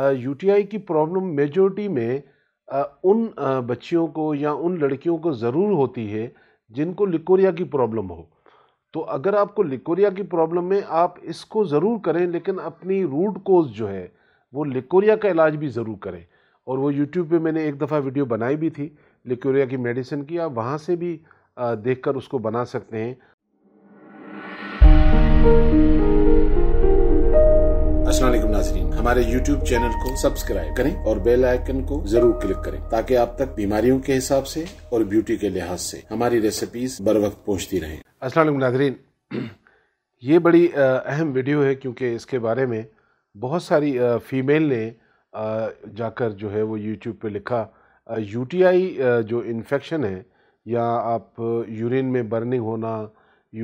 UTI की problem majority में उन बच्चियों को या उन लड़कियों को ज़रूर होती है जिनको लिकोरिया की प्रॉब्लम हो तो अगर आपको लिकोरिया की प्रॉब्लम में आप इसको ज़रूर करें लेकिन अपनी रूट कोज जो है वो लिकोरिया का इलाज भी ज़रूर करें और वो यूट्यूब पे मैंने एक दफ़ा वीडियो बनाई भी थी लिकोरिया की मेडिसिन की आप वहाँ से भी देखकर उसको बना सकते हैं हमारे YouTube चैनल को सब्सक्राइब करें और बेल आइकन को जरूर क्लिक करें ताकि आप तक बीमारियों के हिसाब से और ब्यूटी के लिहाज से हमारी रेसिपीज बर वक्त पहुँचती रहे असलम नाजरीन ये बड़ी अहम वीडियो है क्योंकि इसके बारे में बहुत सारी फ़ीमेल ने जाकर जो है वो यूट्यूब पे लिखा यू जो इन्फेक्शन है या आप यूरिन में बर्निंग होना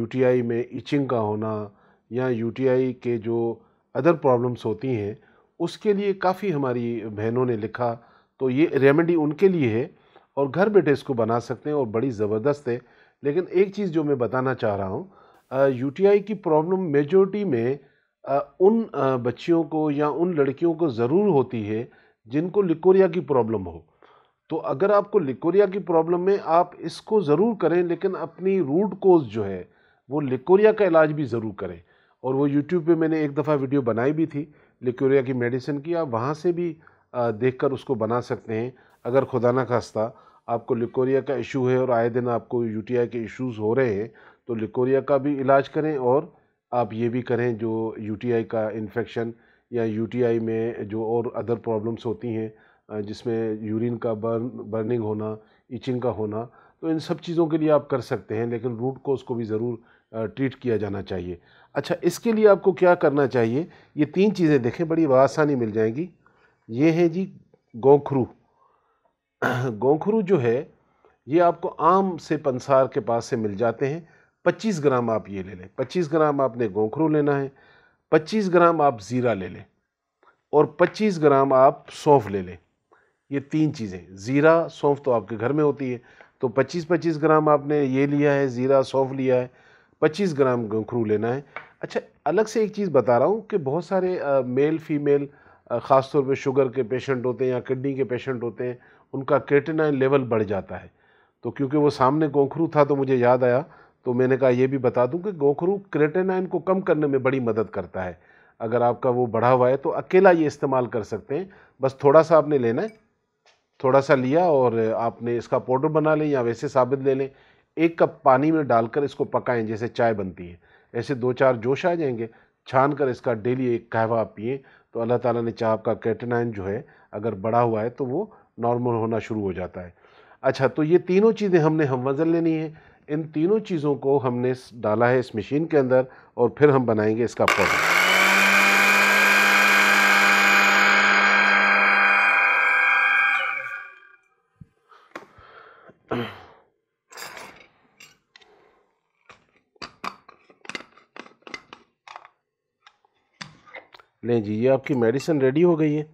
यू में इचिंग का होना या यू के जो अदर प्रॉब्लम्स होती हैं उसके लिए काफ़ी हमारी बहनों ने लिखा तो ये रेमेडी उनके लिए है और घर बैठे इसको बना सकते हैं और बड़ी ज़बरदस्त है लेकिन एक चीज़ जो मैं बताना चाह रहा हूँ यू की प्रॉब्लम मेजोरिटी में आ, उन आ, बच्चियों को या उन लड़कियों को ज़रूर होती है जिनको लिकोरिया की प्रॉब्लम हो तो अगर आपको लिकोरिया की प्रॉब्लम में आप इसको ज़रूर करें लेकिन अपनी रूट कोज जो है वो लिकोरिया का इलाज भी ज़रूर करें और वो यूट्यूब पे मैंने एक दफ़ा वीडियो बनाई भी थी लिक्योरिया की मेडिसिन की आप वहाँ से भी देखकर उसको बना सकते हैं अगर खुदा ना खास्ता आपको लिकोरिया का इशू है और आए दिन आपको यूटीआई के इश्यूज़ हो रहे हैं तो लिकोरिया का भी इलाज करें और आप ये भी करें जो यूटीआई का इन्फेक्शन या यूटीआई में जो और अदर प्रॉब्लम्स होती हैं जिसमें यूरिन का बर्न बर्निंग होना इचिंग का होना तो इन सब चीज़ों के लिए आप कर सकते हैं लेकिन रूट को उसको भी ज़रूर ट्रीट किया जाना चाहिए अच्छा इसके लिए आपको क्या करना चाहिए ये तीन चीज़ें देखें बड़ी आसानी मिल जाएंगी ये हैं जी गोखरू गोखरू जो है ये आपको आम से पंसार के पास से मिल जाते हैं 25 ग्राम आप ये ले लें 25 ग्राम आपने गोखरू लेना है 25 ग्राम आप ज़ीरा ले लें और 25 ग्राम आप सौंफ ले लें ये तीन चीज़ें ज़ीरा सौंफ तो आपके घर में होती है तो 25-25 ग्राम आपने ये लिया है ज़ीरा सौंफ लिया है 25 ग्राम गंखरू लेना है अच्छा अलग से एक चीज़ बता रहा हूँ कि बहुत सारे आ, मेल फीमेल ख़ासतौर पे शुगर के पेशेंट होते हैं या किडनी के पेशेंट होते हैं उनका क्रेटिनाइन लेवल बढ़ जाता है तो क्योंकि वो सामने गोखरू था तो मुझे याद आया तो मैंने कहा ये भी बता दूं कि गोखरू क्रेटेनाइन को कम करने में बड़ी मदद करता है अगर आपका वो बढ़ा हुआ है तो अकेला ये इस्तेमाल कर सकते हैं बस थोड़ा सा आपने लेना है थोड़ा सा लिया और आपने इसका पाउडर बना लें या वैसे साबित ले लें एक कप पानी में डालकर इसको पकाएं जैसे चाय बनती है ऐसे दो चार जोश आ जाएंगे छान कर इसका डेली एक कहवा पिए तो अल्लाह ताला ने चाह आपका कैटनाइन जो है अगर बड़ा हुआ है तो वो नॉर्मल होना शुरू हो जाता है अच्छा तो ये तीनों चीज़ें हमने हम वज़न लेनी है इन तीनों चीज़ों को हमने डाला है इस मशीन के अंदर और फिर हम बनाएंगे इसका पाउडर लें जी ये आपकी मेडिसिन रेडी हो गई है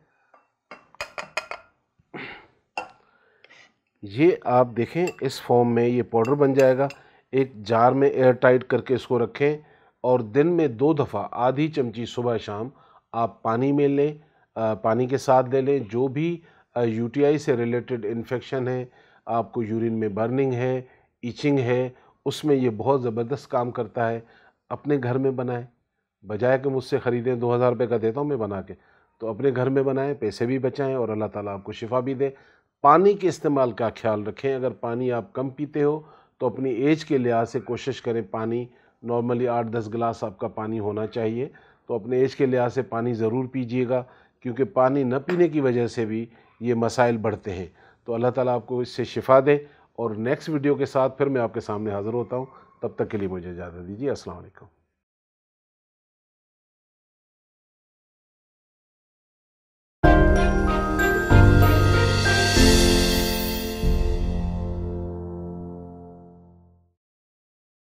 ये आप देखें इस फॉर्म में ये पाउडर बन जाएगा एक जार में एयर टाइट करके इसको रखें और दिन में दो दफ़ा आधी चमची सुबह शाम आप पानी में लें पानी के साथ ले लें जो भी यूटीआई से रिलेटेड इन्फेक्शन है आपको यूरिन में बर्निंग है इचिंग है उसमें ये बहुत ज़बरदस्त काम करता है अपने घर में बनाएं बजाय कि मुझसे ख़रीदें दो हज़ार रुपये का देता हूँ मैं बना के तो अपने घर में बनाएं पैसे भी बचाएं और अल्लाह ताला आपको शिफा भी दे पानी के इस्तेमाल का ख्याल रखें अगर पानी आप कम पीते हो तो अपनी एज के लिहाज से कोशिश करें पानी नॉर्मली आठ दस गिलास आपका पानी होना चाहिए तो अपने एज के लिहाज से पानी ज़रूर पीजिएगा क्योंकि पानी न पीने की वजह से भी ये मसाइल बढ़ते हैं तो अल्लाह ताला आपको इससे शिफा दे और नेक्स्ट वीडियो के साथ फिर मैं आपके सामने हाज़िर होता हूँ तब तक के लिए मुझे इजाज़त दीजिए अस्सलाम वालेकुम